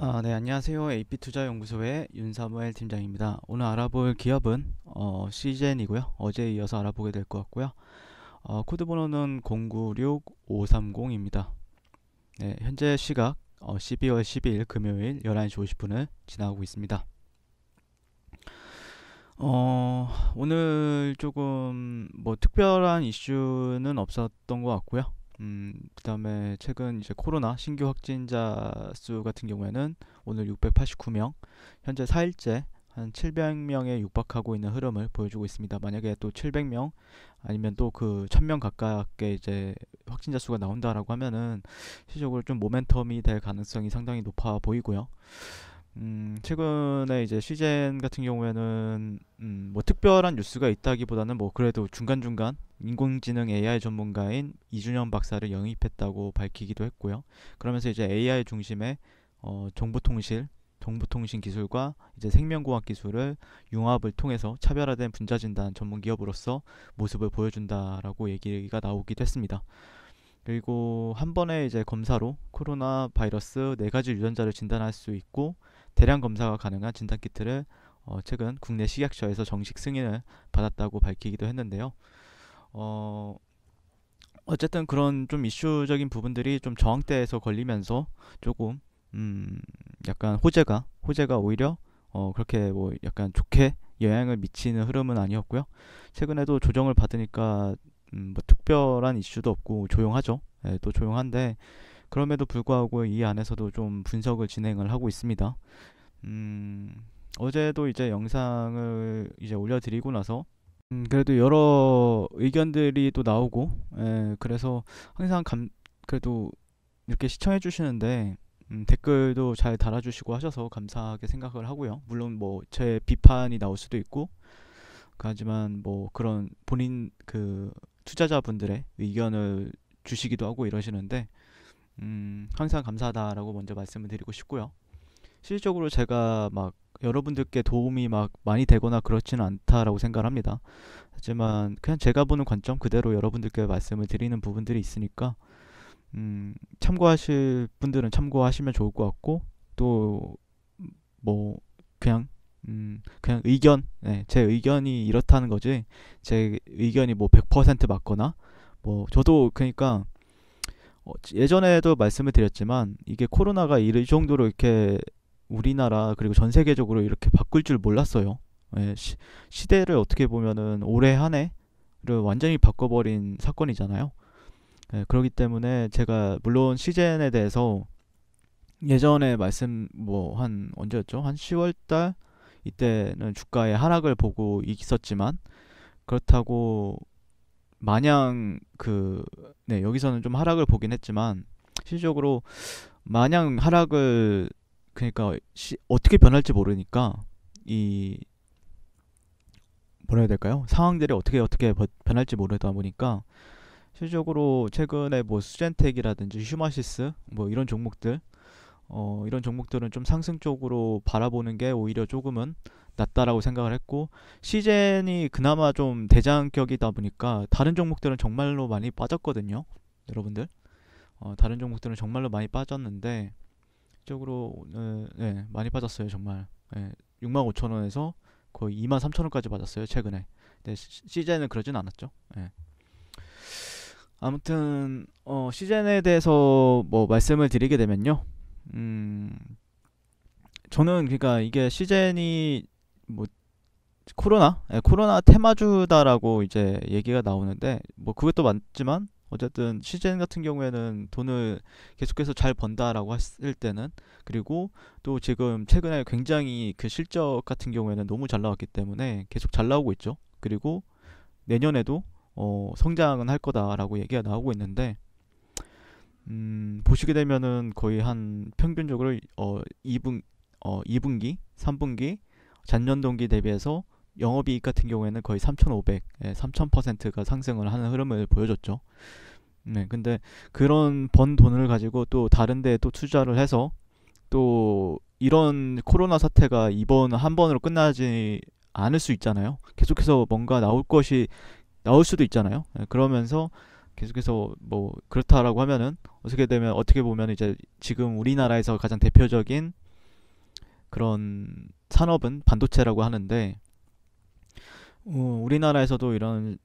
아, 네, 안녕하세요. AP투자연구소의 윤사무엘 팀장입니다. 오늘 알아볼 기업은 어, CGN이고요. 어제에 이어서 알아보게 될 것 같고요. 어, 코드 번호는 096530입니다. 네, 현재 시각 어, 12월 12일 금요일 11시 50분을 지나고 있습니다. 어, 오늘 조금 뭐 특별한 이슈는 없었던 것 같고요. 음, 그다음에 최근 이제 코로나 신규 확진자 수 같은 경우에는 오늘 689명, 현재 4일째 한 700명에 육박하고 있는 흐름을 보여주고 있습니다. 만약에 또 700명 아니면 또 그 1000명 가깝게 이제 확진자 수가 나온다라고 하면은 실적으로좀 모멘텀이 될 가능성이 상당히 높아 보이고요. 음, 최근에 이제 시젠 같은 경우에는 음, 뭐 특별한 뉴스가 있다기보다는 뭐 그래도 중간중간 인공지능 AI 전문가인 이준영 박사를 영입했다고 밝히기도 했고요. 그러면서 이제 AI 중심의 어, 정보통신, 정보통신 기술과 이제 생명공학 기술을 융합을 통해서 차별화된 분자진단 전문 기업으로서 모습을 보여준다라고 얘기가 나오기도 했습니다. 그리고 한 번에 이제 검사로 코로나 바이러스 네 가지 유전자를 진단할 수 있고 대량 검사가 가능한 진단키트를 어, 최근 국내 식약처에서 정식 승인을 받았다고 밝히기도 했는데요. 어, 어쨌든 그런 좀 이슈적인 부분들이 좀 저항대에서 걸리면서 조금 음, 약간 호재가 호재가 오히려 어, 그렇게 뭐 약간 좋게 영향을 미치는 흐름은 아니었고요. 최근에도 조정을 받으니까 음, 뭐 특별한 이슈도 없고 조용하죠. 예, 또 조용한데 그럼에도 불구하고 이 안에서도 좀 분석을 진행을 하고 있습니다. 음, 어제도 이제 영상을 이제 올려드리고 나서 음, 그래도 여러 의견들이 또 나오고 예, 그래서 항상 감 그래도 이렇게 시청해 주시는데 음, 댓글도 잘 달아주시고 하셔서 감사하게 생각을 하고요. 물론 뭐 제 비판이 나올 수도 있고 하지만 뭐 그런 본인 그 투자자분들의 의견을 주시기도 하고 이러시는데 음, 항상 감사하다라고 먼저 말씀을 드리고 싶고요. 실질적으로 제가 막 여러분들께 도움이 막 많이 되거나 그렇지는 않다라고 생각을 합니다. 하지만 그냥 제가 보는 관점 그대로 여러분들께 말씀을 드리는 부분들이 있으니까 음, 참고하실 분들은 참고하시면 좋을 것 같고 또 뭐 그냥 음, 그냥 의견, 네, 제 의견이 이렇다는 거지 제 의견이 뭐 100% 맞거나 뭐 저도 그러니까 어, 예전에도 말씀을 드렸지만 이게 코로나가 이 정도로 이렇게 우리나라 그리고 전 세계적으로 이렇게 바꿀 줄 몰랐어요. 예, 시, 시대를 어떻게 보면은 올해 한 해를 완전히 바꿔버린 사건이잖아요. 예, 그렇기 때문에 제가 물론 시즌에 대해서 예전에 말씀 뭐 한 언제였죠? 한 10월 달 이때는 주가의 하락을 보고 있었지만 그렇다고 마냥 그 네 여기서는 좀 하락을 보긴 했지만 실질적으로 마냥 하락을 그러니까 시, 어떻게 변할지 모르니까 이 뭐라 해야 될까요? 상황들이 어떻게 어떻게 변할지 모르다 보니까 실질적으로 최근에 뭐 수젠텍이라든지 휴마시스 뭐 이런 종목들 어, 이런 종목들은 좀 상승 쪽으로 바라보는 게 오히려 조금은 낫다라고 생각을 했고 시젠이 그나마 좀 대장격이다 보니까 다른 종목들은 정말로 많이 빠졌거든요 여러분들 어, 다른 종목들은 정말로 많이 빠졌는데 쪽으로 어, 네, 많이 빠졌어요 정말 네, 예, 6만 5천 원에서 거의 2만 3천 원까지 빠졌어요 최근에 근데 시젠은 그러진 않았죠 네. 아무튼 어, 시젠에 대해서 뭐 말씀을 드리게 되면요 음 저는 그러니까 이게 시젠이뭐 코로나 네, 코로나 테마주다라고 이제 얘기가 나오는데 뭐 그것도 맞지만 어쨌든 시젠 같은 경우에는 돈을 계속해서 잘 번다라고 했을 때는 그리고 또 지금 최근에 굉장히 그 실적 같은 경우에는 너무 잘 나왔기 때문에 계속 잘 나오고 있죠. 그리고 내년에도 어 성장은 할 거다라고 얘기가 나오고 있는데 음, 보시게 되면은 거의 한 평균적으로 어 2분 어 2분기, 3분기 전년 동기 대비해서 영업이익 같은 경우에는 거의 3,500, 예, 3,000%가 상승을 하는 흐름을 보여줬죠. 네, 근데 그런 번 돈을 가지고 또 다른 데에 또 투자를 해서 또 이런 코로나 사태가 이번 한 번으로 끝나지 않을 수 있잖아요. 계속해서 뭔가 나올 것이 나올 수도 있잖아요. 네, 그러면서 계속해서 뭐 그렇다라고 하면은 어떻게 되면 어떻게 보면 이제 지금 우리나라에서 가장 대표적인 그런 산업은 반도체라고 하는데 어, 우리나라에서도 이런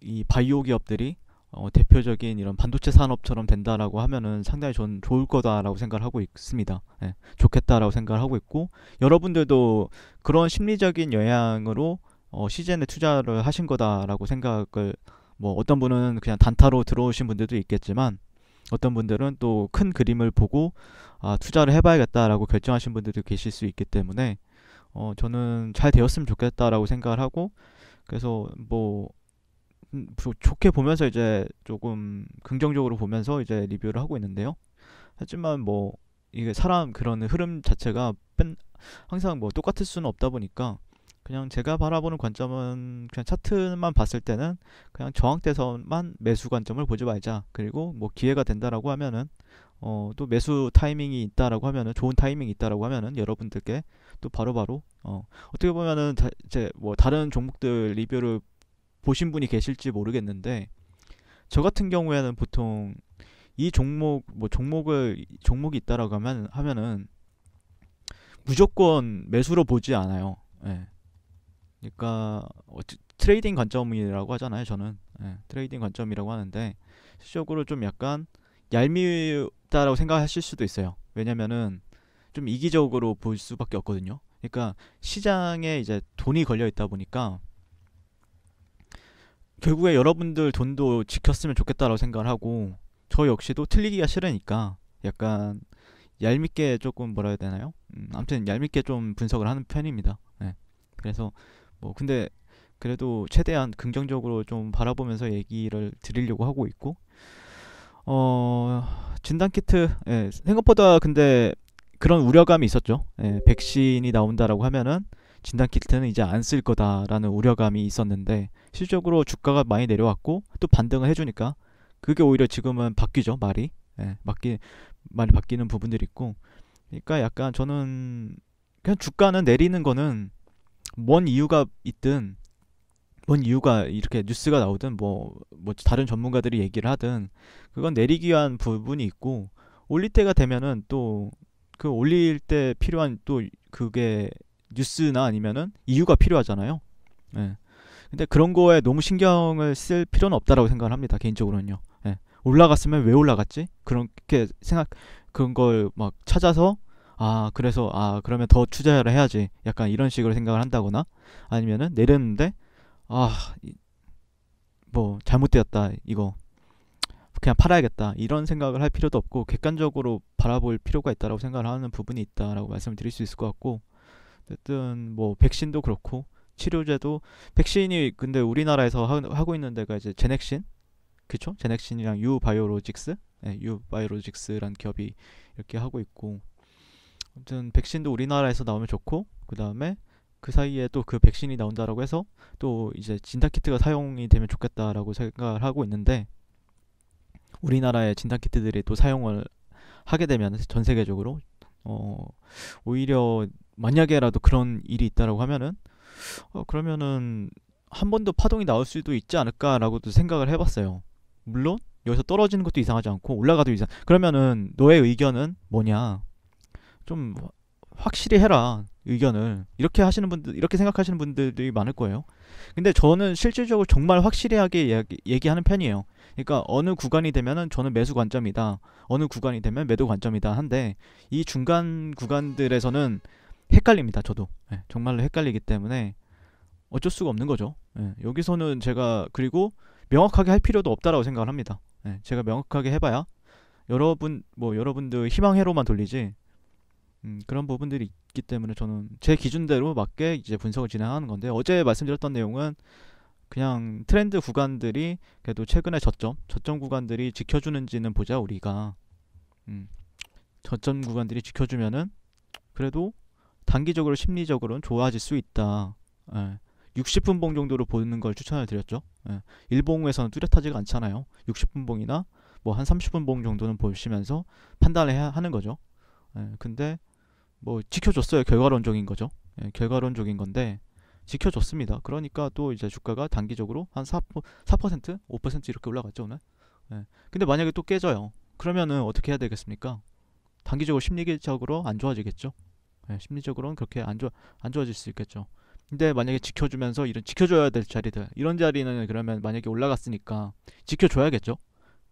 이 바이오 기업들이 어, 대표적인 이런 반도체 산업처럼 된다라고 하면은 상당히 전 좋을 거다라고 생각을 하고 있습니다. 예, 좋겠다라고 생각을 하고 있고 여러분들도 그런 심리적인 영향으로 어, 시즌에 투자를 하신 거다라고 생각을 뭐 어떤 분은 그냥 단타로 들어오신 분들도 있겠지만 어떤 분들은 또 큰 그림을 보고 아, 투자를 해봐야겠다라고 결정하신 분들도 계실 수 있기 때문에 어, 저는 잘 되었으면 좋겠다라고 생각을 하고 그래서 뭐 음, 좋게 보면서 이제 조금 긍정적으로 보면서 이제 리뷰를 하고 있는데요. 하지만 뭐 이게 사람 그런 흐름 자체가 뺀 항상 뭐 똑같을 수는 없다 보니까 그냥 제가 바라보는 관점은 그냥 차트만 봤을 때는 그냥 저항대에서만 매수 관점을 보지 말자. 그리고 뭐 기회가 된다라고 하면은 어, 또 매수 타이밍이 있다라고 하면은 좋은 타이밍이 있다라고 하면은 여러분들께 또 바로바로 바로 어, 어떻게 보면은 제뭐 다른 종목들 리뷰를 보신 분이 계실지 모르겠는데 저 같은 경우에는 보통 이 종목 뭐 종목을 종목이 있다라고 하면 하면은 무조건 매수로 보지 않아요. 예. 그러니까 어, 트레이딩 관점이라고 하잖아요. 저는 예, 트레이딩 관점이라고 하는데 실적으로 좀 약간 얄미다라고 생각하실 수도 있어요. 왜냐면은 좀 이기적으로 볼 수밖에 없거든요. 그러니까 시장에 이제 돈이 걸려 있다 보니까 결국에 여러분들 돈도 지켰으면 좋겠다라고 생각을 하고 저 역시도 틀리기가 싫으니까 약간 얄밉게 조금 뭐라 해야 되나요? 음, 아무튼 얄밉게 좀 분석을 하는 편입니다. 예. 그래서 뭐 근데 그래도 최대한 긍정적으로 좀 바라보면서 얘기를 드리려고 하고 있고 어 진단 키트 예, 생각보다 근데 그런 우려감이 있었죠. 예, 백신이 나온다라고 하면은 진단 키트는 이제 안 쓸 거다라는 우려감이 있었는데 실적으로 주가가 많이 내려왔고 또 반등을 해주니까 그게 오히려 지금은 바뀌죠 말이 예, 바뀌 많이 바뀌는 부분들이 있고 그러니까 약간 저는 그냥 주가는 내리는 거는 뭔 이유가 있든 뭔 이유가 이렇게 뉴스가 나오든 뭐, 뭐 다른 전문가들이 얘기를 하든 그건 내리기 위한 부분이 있고 올릴 때가 되면은 또 그 올릴 때 필요한 또 그게 뉴스나 아니면은 이유가 필요하잖아요. 예. 근데 그런 거에 너무 신경을 쓸 필요는 없다라고 생각을 합니다. 개인적으로는요. 예. 올라갔으면 왜 올라갔지? 그렇게 생각 그런 걸 막 찾아서 아 그래서 아 그러면 더 투자를 해야지 약간 이런 식으로 생각을 한다거나 아니면은 내렸는데 아 뭐 잘못되었다 이거 그냥 팔아야겠다 이런 생각을 할 필요도 없고 객관적으로 바라볼 필요가 있다라고 생각을 하는 부분이 있다라고 말씀을 드릴 수 있을 것 같고 어쨌든 뭐 백신도 그렇고 치료제도 백신이 근데 우리나라에서 하, 고 있는 데가 이제 제넥신 그쵸 제넥신이랑 유바이오로직스 네, 유바이오로직스란 기업이 이렇게 하고 있고 아무튼 백신도 우리나라에서 나오면 좋고 그 다음에 그 사이에 또 그 백신이 나온다라고 해서 또 이제 진단키트가 사용이 되면 좋겠다라고 생각을 하고 있는데 우리나라의 진단키트들이 또 사용을 하게 되면 전 세계적으로 어 오히려 만약에라도 그런 일이 있다라고 하면은 어 그러면은 한 번 더 파동이 나올 수도 있지 않을까라고도 생각을 해봤어요. 물론 여기서 떨어지는 것도 이상하지 않고 올라가도 이상. 그러면은 너의 의견은 뭐냐? 좀 확실히 해라 의견을 이렇게 하시는 분들 이렇게 생각하시는 분들이 많을 거예요. 근데 저는 실질적으로 정말 확실하게 얘기, 하는 편이에요. 그러니까 어느 구간이 되면은 저는 매수 관점이다. 어느 구간이 되면 매도 관점이다 한데 이 중간 구간들에서는 헷갈립니다. 저도 네, 정말로 헷갈리기 때문에 어쩔 수가 없는 거죠. 네, 여기서는 제가 그리고 명확하게 할 필요도 없다라고 생각을 합니다. 네, 제가 명확하게 해봐야 여러분 뭐 여러분들 희망회로만 돌리지 음, 그런 부분들이 있기 때문에 저는 제 기준대로 맞게 이제 분석을 진행하는 건데 어제 말씀드렸던 내용은 그냥 트렌드 구간들이 그래도 최근에 저점, 저점 구간들이 지켜주는지는 보자 우리가 음, 저점 구간들이 지켜주면은 그래도 단기적으로 심리적으로는 좋아질 수 있다. 예. 60분 봉 정도로 보는 걸 추천을 드렸죠. 예. 일봉에서는 뚜렷하지가 않잖아요. 60분 봉이나 뭐 한 30분 봉 정도는 보시면서 판단을 해야 하는 거죠. 예. 근데 뭐 지켜줬어요. 결과론적인 거죠. 예, 결과론적인 건데 지켜줬습니다. 그러니까 또 이제 주가가 단기적으로 한 4, 4% 5% 이렇게 올라갔죠 오늘. 예. 근데 만약에 또 깨져요. 그러면은 어떻게 해야 되겠습니까? 단기적으로 심리적으로 안 좋아지겠죠. 예, 심리적으로는 그렇게 안 좋아 안 좋아질 수 있겠죠. 근데 만약에 지켜주면서 이런 지켜줘야 될 자리들 이런 자리는 그러면 만약에 올라갔으니까 지켜줘야겠죠.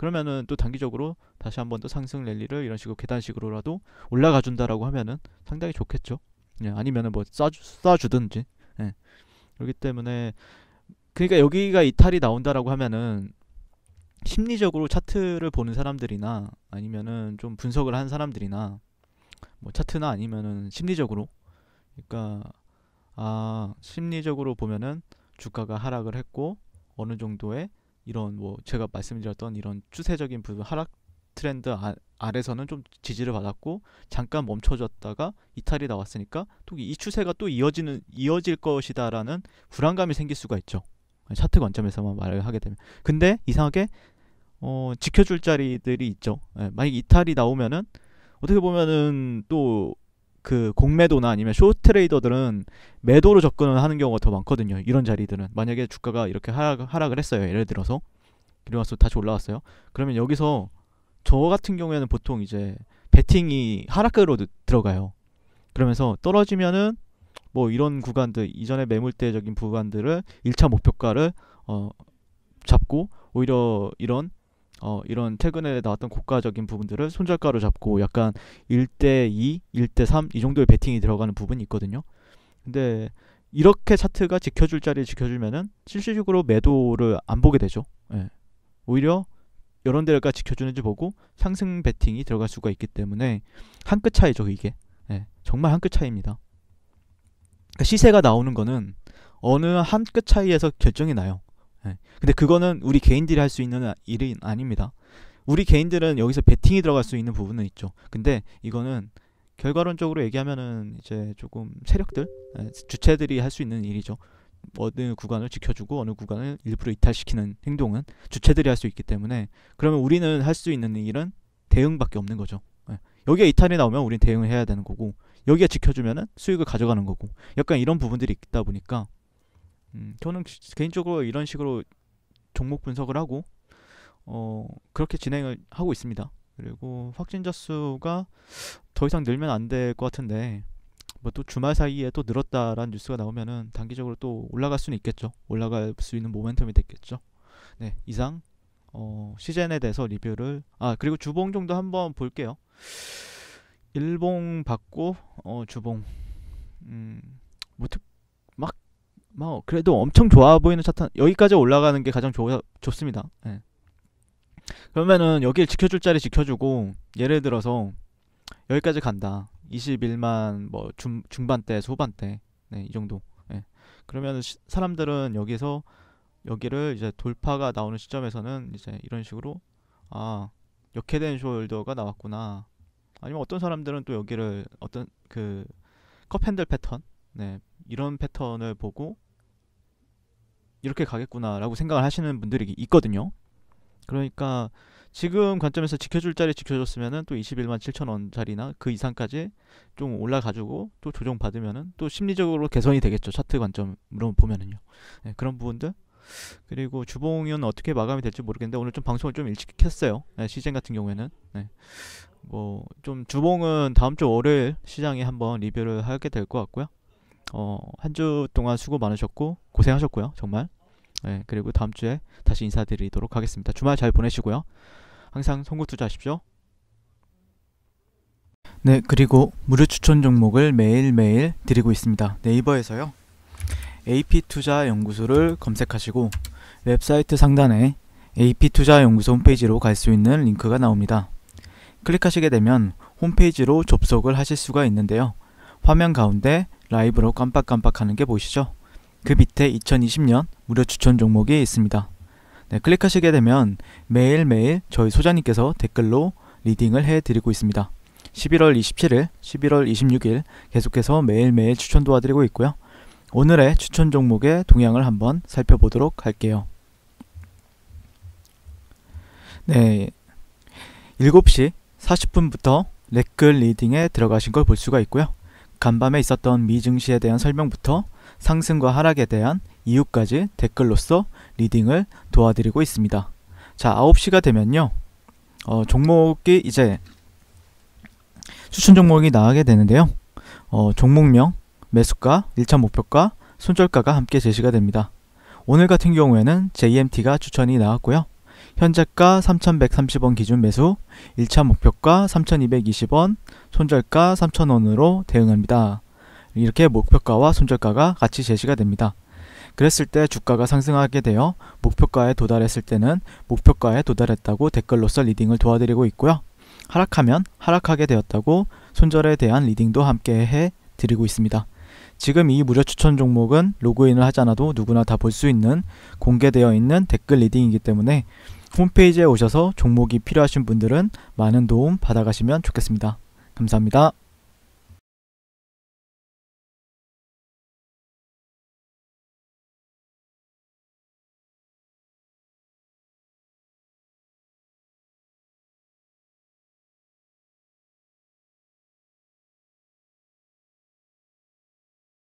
그러면은 또 단기적으로 다시 한번 더 상승 랠리를 이런 식으로 계단식으로라도 올라가 준다라고 하면은 상당히 좋겠죠. 예, 아니면은 뭐 쏴주, 쏴주든지. 예. 그렇기 때문에 그러니까 여기가 이탈이 나온다라고 하면은 심리적으로 차트를 보는 사람들이나 아니면은 좀 분석을 한 사람들이나 뭐 차트나 아니면은 심리적으로 그러니까 아 심리적으로 보면은 주가가 하락을 했고 어느 정도의 이런 뭐 제가 말씀드렸던 이런 추세적인 부분 하락 트렌드 아, 아래서는 좀 지지를 받았고 잠깐 멈춰졌다가 이탈이 나왔으니까 또 이 추세가 또 이어지는 이어질 것이다라는 불안감이 생길 수가 있죠. 차트 관점에서만 말을 하게 되면 근데 이상하게 어, 지켜줄 자리들이 있죠. 예, 만약 이탈이 나오면은 어떻게 보면은 또그 공매도나 아니면 쇼트 트레이더들은 매도로 접근을 하는 경우가 더 많거든요. 이런 자리들은 만약에 주가가 이렇게 하락, 하락을 했어요. 예를 들어서 그리고 나서 다시 올라왔어요. 그러면 여기서 저 같은 경우에는 보통 이제 베팅이 하락으로 들어가요. 그러면서 떨어지면은 뭐 이런 구간들 이전에 매물대적인 구간들을 1차 목표가를 어 잡고 오히려 이런 어, 이런 최근에 나왔던 고가적인 부분들을 손절가로 잡고 약간 1대2, 1대3 이 정도의 베팅이 들어가는 부분이 있거든요. 근데 이렇게 차트가 지켜줄 자리를 지켜주면은 실질적으로 매도를 안 보게 되죠. 예. 오히려 이런 데가 지켜주는지 보고 상승 베팅이 들어갈 수가 있기 때문에 한 끗 차이죠, 이게. 예. 정말 한 끗 차이입니다. 그러니까 시세가 나오는 거는 어느 한 끗 차이에서 결정이 나요. 예. 근데 그거는 우리 개인들이 할 수 있는 일은 아닙니다. 우리 개인들은 여기서 베팅이 들어갈 수 있는 부분은 있죠. 근데 이거는 결과론적으로 얘기하면은 이제 조금 세력들 예, 주체들이 할 수 있는 일이죠. 어느 구간을 지켜주고 어느 구간을 일부러 이탈시키는 행동은 주체들이 할 수 있기 때문에 그러면 우리는 할 수 있는 일은 대응밖에 없는 거죠. 예. 여기에 이탈이 나오면 우리는 대응을 해야 되는 거고 여기에 지켜주면은 수익을 가져가는 거고 약간 이런 부분들이 있다 보니까 음, 저는 개인적으로 이런 식으로 종목 분석을 하고 어, 그렇게 진행을 하고 있습니다. 그리고 확진자 수가 더 이상 늘면 안 될 것 같은데 뭐 또 주말 사이에 또 늘었다라는 뉴스가 나오면은 단기적으로 또 올라갈 수는 있겠죠. 올라갈 수 있는 모멘텀이 됐겠죠. 네, 이상 어, 시즌에 대해서 리뷰를 아 그리고 주봉 정도 한번 볼게요. 일봉 받고 어, 주봉 음, 뭐 그래도 엄청 좋아 보이는 차트 여기까지 올라가는 게 가장 좋, 좋습니다. 예. 그러면은 여기를 지켜줄 자리 지켜주고 예를 들어서 여기까지 간다. 21만 뭐 중, 중반대소반대 네, 이 정도. 예. 그러면 사람들은 여기서 여기를 이제 돌파가 나오는 시점에서는 이제 이런 식으로 아 역해된 숄더가 나왔구나. 아니면 어떤 사람들은 또 여기를 어떤 그 컵 핸들 패턴 네 이런 패턴을 보고 이렇게 가겠구나라고 생각을 하시는 분들이 있거든요. 그러니까 지금 관점에서 지켜줄 자리 지켜줬으면은 또 21만 7천 원짜리나 그 이상까지 좀 올라가지고 또 조정 받으면은 또 심리적으로 개선이 되겠죠 차트 관점으로 보면은요 네, 그런 부분들 그리고 주봉은 어떻게 마감이 될지 모르겠는데 오늘 좀 방송을 좀 일찍 했어요 네, 시즌 같은 경우에는 네. 뭐좀 주봉은 다음 주 월요일 시장에 한번 리뷰를 하게 될 것 같고요 어, 한 주 동안 수고 많으셨고 고생하셨고요. 정말. 네, 그리고 다음 주에 다시 인사드리도록 하겠습니다. 주말 잘 보내시고요. 항상 송구 투자하십시오. 네, 그리고 무료 추천 종목을 매일매일 드리고 있습니다. 네이버에서요. AP투자연구소를 검색하시고 웹사이트 상단에 AP투자연구소 홈페이지로 갈 수 있는 링크가 나옵니다. 클릭하시게 되면 홈페이지로 접속을 하실 수가 있는데요. 화면 가운데 라이브로 깜빡깜빡하는 게 보이시죠? 그 밑에 2020년 무료 추천 종목이 있습니다. 네, 클릭하시게 되면 매일매일 저희 소장님께서 댓글로 리딩을 해드리고 있습니다. 11월 27일, 11월 26일 계속해서 매일매일 추천 도와드리고 있고요. 오늘의 추천 종목의 동향을 한번 살펴보도록 할게요. 네, 7시 40분부터 렉글 리딩에 들어가신 걸 볼 수가 있고요. 간밤에 있었던 미 증시에 대한 설명부터 상승과 하락에 대한 이유까지 댓글로써 리딩을 도와드리고 있습니다. 자, 9시가 되면요. 어, 종목이 이제 추천 종목이 나가게 되는데요. 어, 종목명, 매수가, 1차 목표가, 손절가가 함께 제시가 됩니다. 오늘 같은 경우에는 JMT가 추천이 나왔고요. 현재가 3,130원 기준 매수, 1차 목표가 3,220원, 손절가 3,000원으로 대응합니다. 이렇게 목표가와 손절가가 같이 제시가 됩니다. 그랬을 때 주가가 상승하게 되어 목표가에 도달했을 때는 목표가에 도달했다고 댓글로써 리딩을 도와드리고 있고요. 하락하면 하락하게 되었다고 손절에 대한 리딩도 함께 해 드리고 있습니다. 지금 이 무료 추천 종목은 로그인을 하지 않아도 누구나 다 볼 수 있는 공개되어 있는 댓글 리딩이기 때문에 홈페이지에 오셔서 종목이 필요하신 분들은 많은 도움 받아가시면 좋겠습니다. 감사합니다.